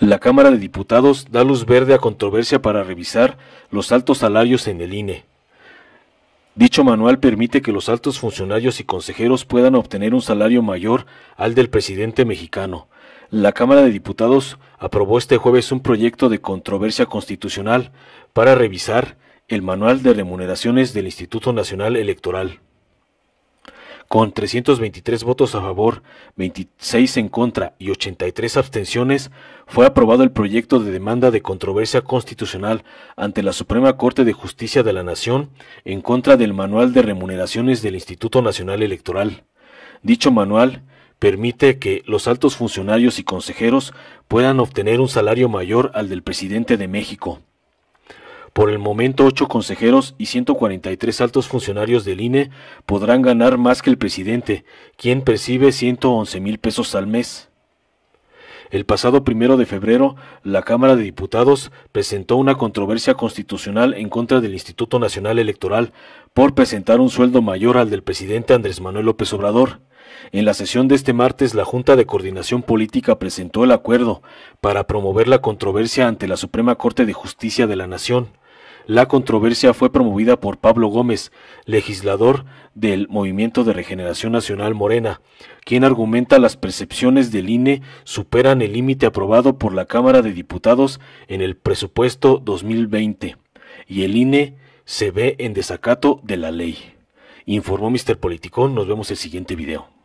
La Cámara de Diputados da luz verde a controversia para revisar los altos salarios en el INE. Dicho manual permite que los altos funcionarios y consejeros puedan obtener un salario mayor al del presidente mexicano. La Cámara de Diputados aprobó este jueves un proyecto de controversia constitucional para revisar el manual de remuneraciones del Instituto Nacional Electoral con 323 votos a favor, 26 en contra y 83 abstenciones, fue aprobado el proyecto de demanda de controversia constitucional ante la Suprema Corte de Justicia de la Nación en contra del Manual de Remuneraciones del Instituto Nacional Electoral. Dicho manual permite que los altos funcionarios y consejeros puedan obtener un salario mayor al del presidente de México. Por el momento, ocho consejeros y 143 altos funcionarios del INE podrán ganar más que el presidente, quien percibe 111 mil pesos al mes. El pasado primero de febrero, la Cámara de Diputados presentó una controversia constitucional en contra del Instituto Nacional Electoral por presentar un sueldo mayor al del presidente Andrés Manuel López Obrador. En la sesión de este martes, la Junta de Coordinación Política presentó el acuerdo para promover la controversia ante la Suprema Corte de Justicia de la Nación. La controversia fue promovida por Pablo Gómez, legislador del Movimiento de Regeneración Nacional Morena, quien argumenta las percepciones del INE superan el límite aprobado por la Cámara de Diputados en el presupuesto 2020 y el INE se ve en desacato de la ley. Informó Mr. Politicón, nos vemos el siguiente video.